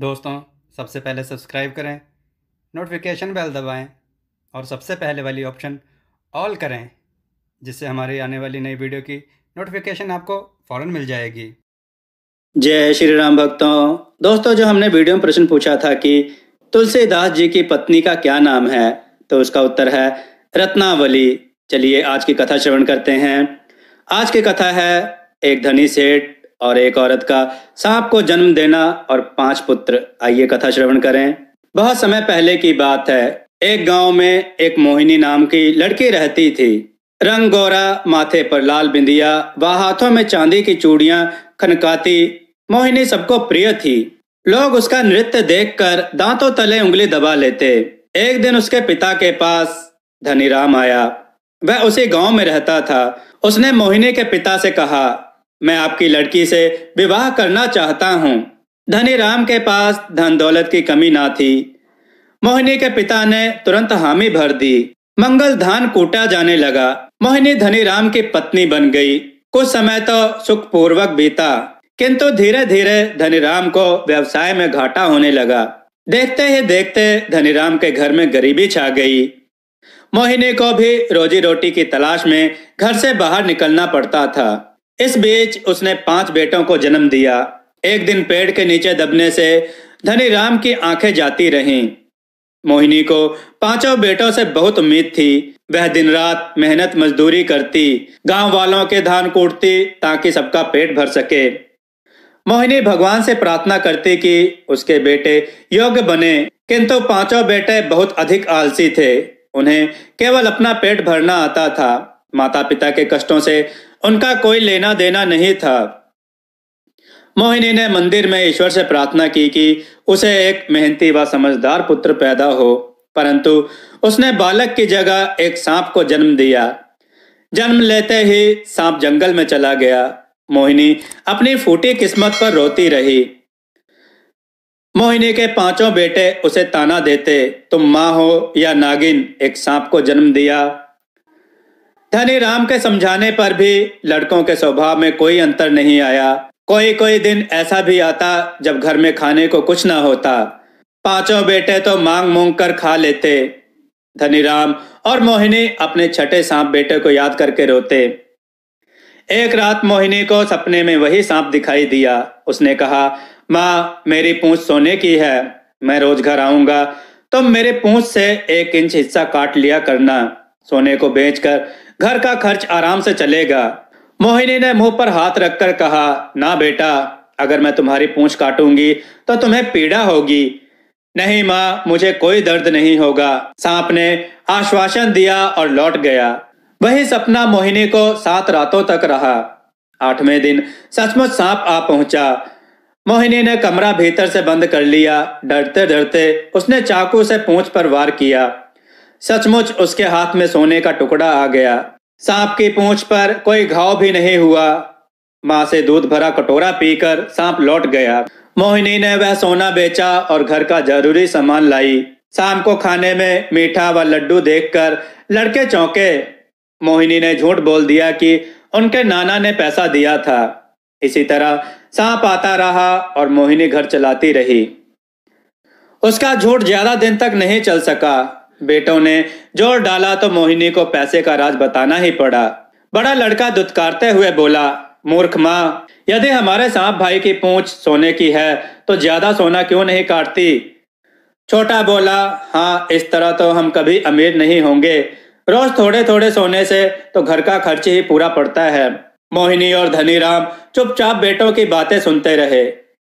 दोस्तों सबसे पहले सब्सक्राइब करें नोटिफिकेशन बेल दबाएं और सबसे पहले वाली ऑप्शन ऑल करें जिससे हमारी आने वाली नई वीडियो की नोटिफिकेशन आपको फौरन मिल जाएगी जय श्री राम भक्तों दोस्तों जो हमने वीडियो में प्रश्न पूछा था कि तुलसीदास जी की पत्नी का क्या नाम है तो उसका उत्तर है रत्नावली चलिए आज की कथा श्रवण करते हैं आज की कथा है एक धनी सेठ और एक औरत का सांप को जन्म देना और पांच पुत्र आइए कथा श्रवण करें बहुत समय पहले की बात है एक गांव में एक मोहिनी नाम की लड़की रहती थी रंग गोरा माथे पर लाल बिंदिया व हाथों में चांदी की चूड़ियां खनकाती मोहिनी सबको प्रिय थी लोग उसका नृत्य देखकर दांतों तले उंगली दबा लेते एक दिन उसके पिता के पास धनीराम आया वह उसी गांव में रहता था उसने मोहिनी के पिता से कहा मैं आपकी लड़की से विवाह करना चाहता हूँ धनी राम के पास धन दौलत की कमी ना थी मोहिनी के पिता ने तुरंत हामी भर दी मंगल धान कूटा जाने लगा मोहिनी धनी राम की पत्नी बन गई कुछ समय तो सुखपूर्वक बीता किंतु धीरे धीरे धनी राम को व्यवसाय में घाटा होने लगा देखते ही देखते धनी राम के घर में गरीबी छा गई मोहिनी को भी रोजी रोटी की तलाश में घर से बाहर निकलना पड़ता था इस बीच उसने पांच बेटों को जन्म दिया एक दिन पेड़ के नीचे दबने से धनी राम की आंखें जाती रहीं मोहिनी को पांचों बेटों से बहुत उम्मीद थी वह दिन रात मेहनत मजदूरी करती गांव वालों के धान कूटती ताकि सबका पेट भर सके मोहिनी भगवान से प्रार्थना करती कि उसके बेटे योग्य बने किंतु पांचों बेटे बहुत अधिक आलसी थे उन्हें केवल अपना पेट भरना आता था माता पिता के कष्टों से उनका कोई लेना देना नहीं था मोहिनी ने मंदिर में ईश्वर से प्रार्थना की कि उसे एक मेहनती व समझदार पुत्र पैदा हो परंतु उसने बालक की जगह एक सांप को जन्म दिया जन्म लेते ही सांप जंगल में चला गया मोहिनी अपनी फूटी किस्मत पर रोती रही मोहिनी के पांचों बेटे उसे ताना देते तुम माँ हो या नागिन एक सांप को जन्म दिया धनी राम के समझाने पर भी लड़कों के स्वभाव में कोई अंतर नहीं आया कोई कोई दिन ऐसा भी आता जब घर में खाने को कुछ ना होता पांचों बेटे तो मांग मूंग कर खा लेते राम और मोहिनी अपने छठे सांप बेटे को याद करके रोते एक रात मोहिनी को सपने में वही सांप दिखाई दिया उसने कहा माँ मेरी पूंछ सोने की है मैं रोज घर आऊंगा तुम तो मेरे पूंछ से एक इंच हिस्सा काट लिया करना सोने को बेचकर घर का खर्च आराम से चलेगा मोहिनी ने मुंह पर हाथ रखकर कहा ना बेटा अगर मैं तुम्हारी पूंछ काटूंगी तो तुम्हें पीड़ा होगी नहीं माँ मुझे कोई दर्द नहीं होगा सांप ने आश्वासन दिया और लौट गया वही सपना मोहिनी को सात रातों तक रहा आठवें दिन सचमुच सांप आ पहुंचा मोहिनी ने कमरा भीतर से बंद कर लिया डरते डरते उसने चाकू से पूंछ पर वार किया सचमुच उसके हाथ में सोने का टुकड़ा आ गया सांप की पूंछ पर कोई घाव भी नहीं हुआ माँ से दूध भरा कटोरा पीकर सांप लौट गया मोहिनी ने वह सोना बेचा और घर का जरूरी सामान लाई शाम को खाने में मीठा व लड्डू देखकर लड़के चौंके मोहिनी ने झूठ बोल दिया कि उनके नाना ने पैसा दिया था इसी तरह सांप आता रहा और मोहिनी घर चलाती रही उसका झूठ ज्यादा दिन तक नहीं चल सका बेटों ने जोर डाला तो मोहिनी को पैसे का राज बताना ही पड़ा बड़ा लड़का दुत्कारते हुए बोला मूर्ख माँ यदि हमारे सांप भाई की पूंछ सोने की है तो ज्यादा सोना क्यों नहीं काटती छोटा बोला हाँ इस तरह तो हम कभी अमीर नहीं होंगे रोज थोड़े थोड़े सोने से तो घर का खर्च ही पूरा पड़ता है मोहिनी और धनीराम चुपचाप बेटों की बातें सुनते रहे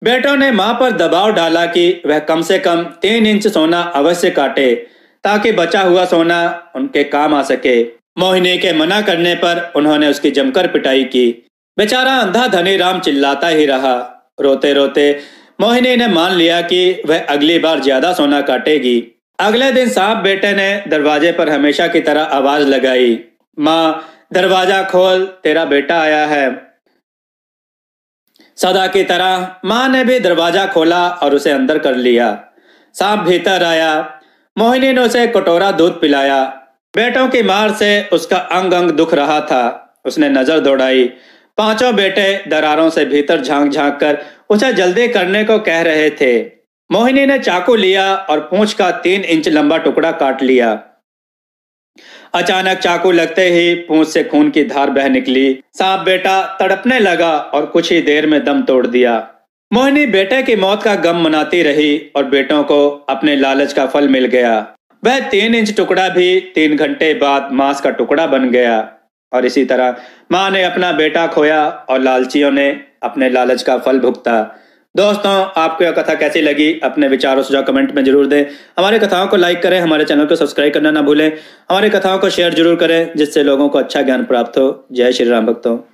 बेटों ने माँ पर दबाव डाला कि वह कम से कम तीन इंच सोना अवश्य काटे ताकि बचा हुआ सोना उनके काम आ सके मोहिनी के मना करने पर उन्होंने उसकी जमकर पिटाई की बेचारा अंधा धनी राम चिल्लाता ही रहा रोते रोते मोहिनी ने मान लिया कि वह अगली बार ज्यादा सोना काटेगी अगले दिन सांप बेटे ने दरवाजे पर हमेशा की तरह आवाज लगाई माँ दरवाजा खोल तेरा बेटा आया है सदा की तरह माँ ने भी दरवाजा खोला और उसे अंदर कर लिया सांप भीतर आया मोहिनी ने उसे कटोरा दूध पिलाया बेटों की मार से उसका अंग अंग दुख रहा था उसने नजर दौड़ाई पांचों बेटे दरारों से भीतर झांक झांक कर उसे जल्दी करने को कह रहे थे मोहिनी ने चाकू लिया और पूंछ का तीन इंच लंबा टुकड़ा काट लिया अचानक चाकू लगते ही पूंछ से खून की धार बह निकली सांप बेटा तड़पने लगा और कुछ ही देर में दम तोड़ दिया मोहिनी बेटे की मौत का गम मनाती रही और बेटों को अपने लालच का फल मिल गया वह तीन इंच टुकड़ा भी तीन घंटे बाद मांस का टुकड़ा बन गया और इसी तरह माँ ने अपना बेटा खोया और लालचियों ने अपने लालच का फल भुगता दोस्तों आपको यह कथा कैसी लगी अपने विचारों सुझाव कमेंट में जरूर दें हमारे कथाओं को लाइक करें हमारे चैनल को सब्सक्राइब करना ना भूलें हमारी कथाओं को शेयर जरूर करें जिससे लोगों को अच्छा ज्ञान प्राप्त हो जय श्री राम भक्तों